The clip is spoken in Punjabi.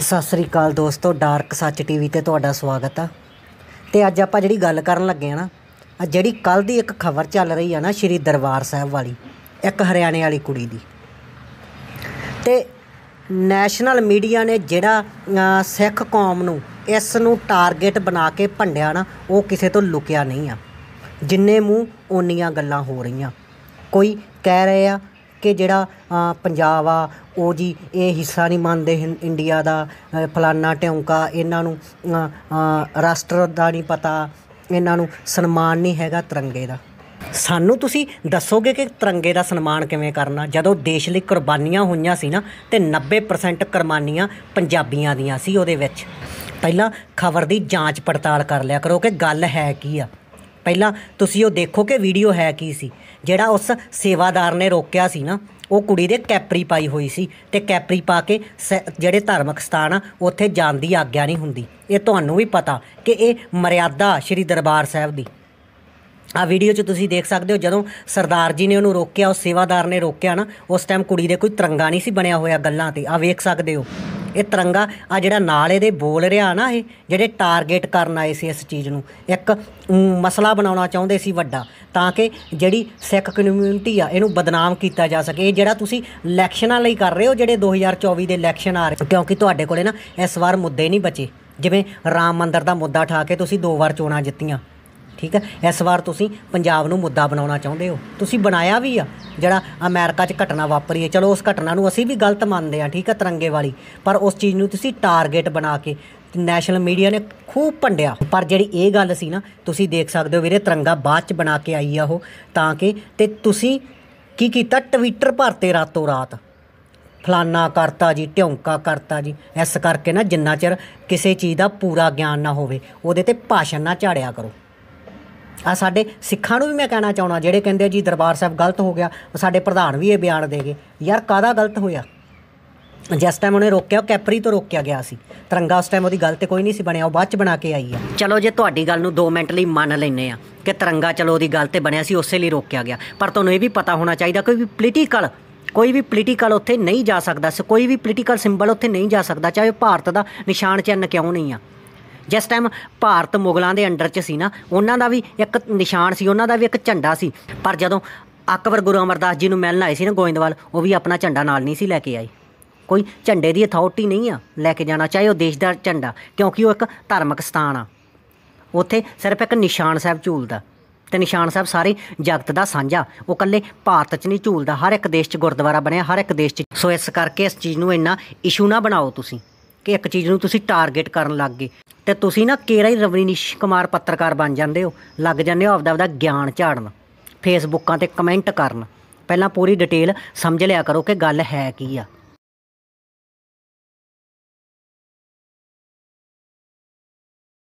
ਸਤਿ ਸ੍ਰੀ ਅਕਾਲ ਦੋਸਤੋ ਡਾਰਕ ਸੱਚ ਟੀਵੀ ਤੇ ਤੁਹਾਡਾ ਸਵਾਗਤ ਆ ਤੇ ਅੱਜ ਆਪਾਂ ਜਿਹੜੀ ਗੱਲ ਕਰਨ ਲੱਗੇ ਆ ਨਾ ਆ ਜਿਹੜੀ ਕੱਲ ਦੀ ਇੱਕ ਖਬਰ ਚੱਲ ਰਹੀ ਆ ਨਾ ਸ਼੍ਰੀ ਦਰਬਾਰ ਸਾਹਿਬ ਵਾਲੀ ਇੱਕ ਹਰਿਆਣੇ ਵਾਲੀ ਕੁੜੀ ਦੀ ਤੇ ਨੈਸ਼ਨਲ ਮੀਡੀਆ ਨੇ ਜਿਹੜਾ ਸਿੱਖ ਕੌਮ ਨੂੰ ਇਸ ਨੂੰ ਟਾਰਗੇਟ ਬਣਾ ਕੇ ਭੰਡਿਆ ਨਾ ਉਹ ਕਿਸੇ ਤੋਂ ਲੁਕਿਆ ਨਹੀਂ ਆ ਜਿੰਨੇ ਮੂੰਹ ਓਨੀਆਂ ਗੱਲਾਂ ਹੋ ਰਹੀਆਂ ਕੋਈ ਕਹਿ ਰਿਹਾ ਕਿ ਜਿਹੜਾ ਪੰਜਾਬ ਆ ਉਹ ਜੀ ਇਹ ਹਿੱਸਾ ਨਹੀਂ ਮੰਨਦੇ ਇੰਡੀਆ ਦਾ ਫਲਾਨਾ ਟਿਉਂਕਾ ਇਹਨਾਂ ਨੂੰ ਰਾਸ਼ਟਰ ਦਾ ਨਹੀਂ ਪਤਾ ਇਹਨਾਂ ਨੂੰ ਸਨਮਾਨ ਨਹੀਂ ਹੈਗਾ ਤਿਰੰਗੇ ਦਾ ਸਾਨੂੰ ਤੁਸੀਂ ਦੱਸੋਗੇ ਕਿ ਤਿਰੰਗੇ ਦਾ ਸਨਮਾਨ ਕਿਵੇਂ ਕਰਨਾ ਜਦੋਂ ਦੇਸ਼ ਲਈ ਕੁਰਬਾਨੀਆਂ ਹੋਈਆਂ ਸੀ ਨਾ ਤੇ 90% ਕੁਰਬਾਨੀਆਂ ਪੰਜਾਬੀਆਂ ਦੀਆਂ ਸੀ ਉਹਦੇ ਵਿੱਚ ਪਹਿਲਾਂ ਖਬਰ ਦੀ ਜਾਂਚ ਪੜਤਾਲ ਕਰ ਲਿਆ ਕਰੋ ਕਿ ਗੱਲ ਹੈ ਕੀ ਆ ਪਹਿਲਾਂ ਤੁਸੀਂ ਉਹ ਦੇਖੋ ਕਿ ਵੀਡੀਓ ਹੈ ਕੀ ਸੀ ਜਿਹੜਾ ਉਸ ਸੇਵਾਦਾਰ ਨੇ ਰੋਕਿਆ ਸੀ ਨਾ ਉਹ ਕੁੜੀ ਦੇ ਕੈਪਰੀ ਪਾਈ ਹੋਈ ਸੀ ਤੇ ਕੈਪਰੀ ਪਾ ਕੇ ਜਿਹੜੇ ਧਾਰਮਿਕ ਸਥਾਨ ਆ ਉੱਥੇ ਜਾਣ ਦੀ ਆਗਿਆ ਨਹੀਂ ਹੁੰਦੀ ਇਹ ਤੁਹਾਨੂੰ ਵੀ ਪਤਾ ਕਿ ਇਹ ਮਰਿਆਦਾ ਸ਼੍ਰੀ ਦਰਬਾਰ ਸਾਹਿਬ ਦੀ ਆ ਵੀਡੀਓ 'ਚ ਤੁਸੀਂ ਦੇਖ ਸਕਦੇ ਹੋ ਜਦੋਂ ਸਰਦਾਰ ਜੀ ਨੇ ਉਹਨੂੰ ਰੋਕਿਆ ਉਹ ਸੇਵਾਦਾਰ ਨੇ ਰੋਕਿਆ ਨਾ ਉਸ ਟਾਈਮ ਕੁੜੀ ਦੇ ਕੋਈ ਤਰੰਗਾ ਨਹੀਂ ਸੀ ਬਣਿਆ ਹੋਇਆ ਗੱਲਾਂ ਤੇ ਆ ਵੇਖ ਸਕਦੇ ਹੋ ਇਹ ਤਿਰੰਗਾ ਆ ਜਿਹੜਾ ਨਾਲ ਇਹਦੇ ਬੋਲ ਰਿਹਾ ਨਾ ਇਹ ਜਿਹੜੇ ਟਾਰਗੇਟ ਕਰਨ ਆਏ ਸੀ ਇਸ ਚੀਜ਼ ਨੂੰ ਇੱਕ ਮਸਲਾ ਬਣਾਉਣਾ ਚਾਹੁੰਦੇ ਸੀ ਵੱਡਾ ਤਾਂ ਕਿ ਜਿਹੜੀ ਸਿੱਖ ਕਮਿਊਨਿਟੀ ਆ ਇਹਨੂੰ ਬਦਨਾਮ ਕੀਤਾ ਜਾ ਸਕੇ ਇਹ ਜਿਹੜਾ ਤੁਸੀਂ ਇਲੈਕਸ਼ਨਾਂ ਲਈ ਕਰ ਰਹੇ ਹੋ ਜਿਹੜੇ 2024 ਦੇ ਇਲੈਕਸ਼ਨ ਆ ਰਹੇ ਕਿਉਂਕਿ ਤੁਹਾਡੇ ਕੋਲੇ ਨਾ ਇਸ ਵਾਰ ਮੁੱਦੇ ਨਹੀਂ ਬਚੇ ਜਿਵੇਂ ਰਾਮ ਮੰਦਰ ਦਾ ਮੁੱਦਾ ਠਾ ਕੇ ਤੁਸੀਂ ਦੋ ਵਾਰ ਚੋਣਾਂ ਜਿੱਤੀਆਂ ਠੀਕ ਹੈ ਇਸ ਵਾਰ ਤੁਸੀਂ ਪੰਜਾਬ ਨੂੰ ਮੁੱਦਾ ਬਣਾਉਣਾ ਚਾਹੁੰਦੇ ਹੋ ਤੁਸੀਂ ਬਣਾਇਆ ਵੀ ਆ ਜਿਹੜਾ ਅਮਰੀਕਾ 'ਚ ਘਟਨਾ ਵਾਪਰੀ ਹੈ ਚਲੋ ਉਸ ਘਟਨਾ ਨੂੰ ਅਸੀਂ ਵੀ ਗਲਤ ਮੰਨਦੇ ਆ ਠੀਕ ਹੈ ਤਰੰਗੇ ਵਾਲੀ ਪਰ ਉਸ ਚੀਜ਼ ਨੂੰ ਤੁਸੀਂ ਟਾਰਗੇਟ ਬਣਾ ਕੇ ਨੈਸ਼ਨਲ ਮੀਡੀਆ ਨੇ ਖੂਬ ਭੰਡਿਆ ਪਰ ਜਿਹੜੀ ਇਹ ਗੱਲ ਸੀ ਨਾ ਤੁਸੀਂ ਦੇਖ ਸਕਦੇ ਹੋ ਵੀਰੇ ਤਰੰਗਾ ਬਾਅਦ 'ਚ ਬਣਾ ਕੇ ਆਈ ਆ ਉਹ ਤਾਂ ਕਿ ਤੇ ਤੁਸੀਂ ਕੀ ਕੀਤਾ ਟਵਿੱਟਰ ਭਰਤੇ ਰਾਤੋਂ ਰਾਤ ਫਲਾਨਾ ਕਰਤਾ ਜੀ ਢਿਉਂਕਾ ਕਰਤਾ ਜੀ ਇਸ ਕਰਕੇ ਨਾ ਜਿੰਨਾ ਚਿਰ ਕਿਸੇ ਚੀਜ਼ ਦਾ ਪੂਰਾ ਗਿਆਨ ਨਾ ਹੋਵੇ ਉਹਦੇ ਤੇ ਭਾਸ਼ਣ ਨਾ ਝਾੜਿਆ ਕਰੋ ਆ ਸਾਡੇ ਸਿੱਖਾਂ ਨੂੰ ਵੀ ਮੈਂ ਕਹਿਣਾ ਚਾਹਣਾ ਜਿਹੜੇ ਕਹਿੰਦੇ ਜੀ ਦਰਬਾਰ ਸਾਹਿਬ ਗਲਤ ਹੋ ਗਿਆ ਸਾਡੇ ਪ੍ਰਧਾਨ ਵੀ ਇਹ ਬਿਆਨ ਦੇਗੇ ਯਾਰ ਕਾਦਾ ਗਲਤ ਹੋਇਆ ਜਿਸ ਟਾਈਮ ਉਹਨੇ ਰੋਕਿਆ ਕੈਪਰੀ ਤੋਂ ਰੋਕਿਆ ਗਿਆ ਸੀ ਤਰੰਗਾ ਉਸ ਟਾਈਮ ਉਹਦੀ ਗੱਲ ਤੇ ਕੋਈ ਨਹੀਂ ਸੀ ਬਣਿਆ ਉਹ ਬਾਅਦ ਚ ਬਣਾ ਕੇ ਆਈ ਆ ਚਲੋ ਜੇ ਤੁਹਾਡੀ ਗੱਲ ਨੂੰ 2 ਮਿੰਟ ਲਈ ਮੰਨ ਲੈਨੇ ਆ ਕਿ ਤਰੰਗਾ ਚਲੋ ਉਹਦੀ ਗੱਲ ਤੇ ਬਣਿਆ ਸੀ ਉਸੇ ਲਈ ਰੋਕਿਆ ਗਿਆ ਪਰ ਤੁਹਾਨੂੰ ਇਹ ਵੀ ਪਤਾ ਹੋਣਾ ਚਾਹੀਦਾ ਕੋਈ ਵੀ ਪੋਲੀਟੀਕਲ ਕੋਈ ਵੀ ਪੋਲੀਟੀਕਲ ਉੱਥੇ ਨਹੀਂ ਜਾ ਸਕਦਾ ਕੋਈ ਵੀ ਪੋਲੀਟੀਕਲ ਸਿੰਬਲ ਉੱਥੇ ਨਹੀਂ ਜਾ ਸਕਦਾ ਚਾਹੇ ਭਾਰਤ ਦਾ ਨਿਸ਼ਾਨ ਚਿੰਨ ਕਿਉਂ ਨਹੀਂ ਆ ਜਿਸ ਟਾਈਮ ਭਾਰਤ ਮੁਗਲਾਂ ਦੇ ਅੰਡਰ 'ਚ ਸੀ ਨਾ ਉਹਨਾਂ ਦਾ ਵੀ ਇੱਕ ਨਿਸ਼ਾਨ ਸੀ ਉਹਨਾਂ ਦਾ ਵੀ ਇੱਕ ਝੰਡਾ ਸੀ ਪਰ ਜਦੋਂ ਅਕਬਰ ਗੁਰੂ ਅਮਰਦਾਸ ਜੀ ਨੂੰ ਮਿਲਣ ਆਏ ਸੀ ਨਾ ਗੋਇੰਦਵਾਲ ਉਹ ਵੀ ਆਪਣਾ ਝੰਡਾ ਨਾਲ ਨਹੀਂ ਸੀ ਲੈ ਕੇ ਆਏ ਕੋਈ ਝੰਡੇ ਦੀ ਅਥਾਰਟੀ ਨਹੀਂ ਆ ਲੈ ਕੇ ਜਾਣਾ ਚਾਹੇ ਉਹ ਦੇਸ਼ ਦਾ ਝੰਡਾ ਕਿਉਂਕਿ ਉਹ ਇੱਕ ਧਾਰਮਿਕ ਸਥਾਨ ਆ ਉੱਥੇ ਸਿਰਫ ਇੱਕ ਨਿਸ਼ਾਨ ਸਾਹਿਬ ਝੂਲਦਾ ਤੇ ਨਿਸ਼ਾਨ ਸਾਹਿਬ ਸਾਰੇ ਜਗਤ ਦਾ ਸਾਂਝਾ ਉਹ ਕੱਲੇ ਭਾਰਤ 'ਚ ਨਹੀਂ ਝੂਲਦਾ ਹਰ ਇੱਕ ਦੇਸ਼ 'ਚ ਗੁਰਦੁਆਰਾ ਬਣਿਆ ਹਰ ਇੱਕ ਦੇਸ਼ 'ਚ ਸੋ ਇਸ ਕਰਕੇ ਇਸ ਚੀਜ਼ ਨੂੰ ਇੰਨਾ ਇਸ਼ੂ ਨਾ ਬਣਾਓ ਤੁਸੀਂ ਕਿ ਇੱਕ ਚੀਜ਼ ਨੂੰ ਤੁਸੀਂ ਟਾਰਗੇਟ ਕਰਨ ਲੱਗ ਗਏ ਤੇ ਤੁਸੀਂ ਨਾ ਕੇਰਾ ਹੀ ਰਵਨੀਸ਼ ਕੁਮਾਰ ਪੱਤਰਕਾਰ ਬਣ ਜਾਂਦੇ ਹੋ ਲੱਗ ਜਾਂਦੇ ਹੋ ਆਪਦਾ ਆਪਦਾ ਗਿਆਨ ਝਾੜਨ ਫੇਸਬੁੱਕਾਂ ਤੇ ਕਮੈਂਟ ਕਰਨ ਪਹਿਲਾਂ ਪੂਰੀ ਡਿਟੇਲ ਸਮਝ ਲਿਆ ਕਰੋ ਕਿ ਗੱਲ ਹੈ ਕੀ ਆ